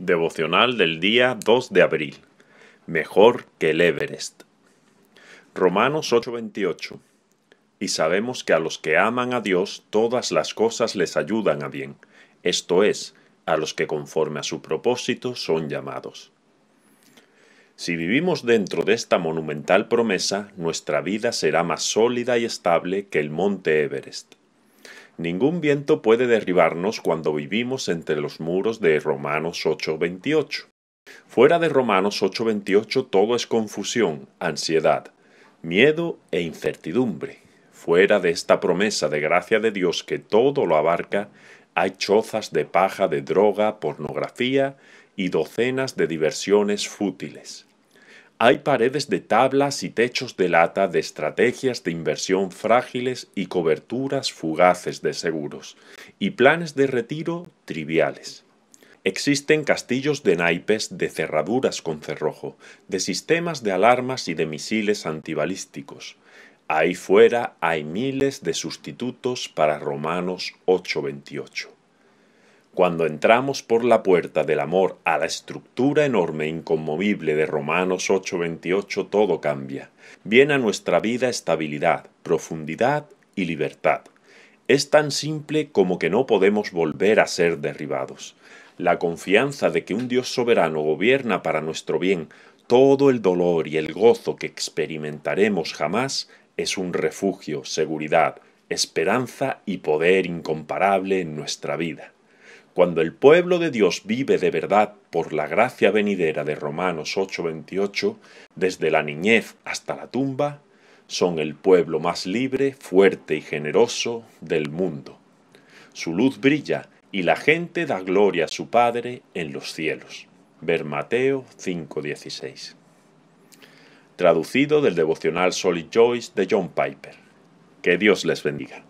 Devocional del día 2 de abril. Mejor que el Everest. Romanos 8:28. Y sabemos que a los que aman a Dios todas las cosas les ayudan a bien, esto es, a los que conforme a su propósito son llamados. Si vivimos dentro de esta monumental promesa, nuestra vida será más sólida y estable que el monte Everest. Ningún viento puede derribarnos cuando vivimos entre los muros de Romanos 8:28. Fuera de Romanos 8:28 todo es confusión, ansiedad, miedo e incertidumbre. Fuera de esta promesa de gracia de Dios que todo lo abarca, hay chozas de paja de droga, pornografía y docenas de diversiones fútiles. Hay paredes de tablas y techos de lata de estrategias de inversión frágiles y coberturas fugaces de seguros, y planes de retiro triviales. Existen castillos de naipes de cerraduras con cerrojo, de sistemas de alarmas y de misiles antibalísticos. Ahí fuera hay miles de sustitutos para Romanos 828. Cuando entramos por la puerta del amor a la estructura enorme e inconmovible de Romanos 8:28, todo cambia. Viene a nuestra vida estabilidad, profundidad y libertad. Es tan simple como que no podemos volver a ser derribados. La confianza de que un Dios soberano gobierna para nuestro bien todo el dolor y el gozo que experimentaremos jamás es un refugio, seguridad, esperanza y poder incomparable en nuestra vida. Cuando el pueblo de Dios vive de verdad por la gracia venidera de Romanos 8:28, desde la niñez hasta la tumba, son el pueblo más libre, fuerte y generoso del mundo. Su luz brilla y la gente da gloria a su Padre en los cielos. Ver Mateo 5:16. Traducido del devocional Solid Joyce de John Piper. Que Dios les bendiga.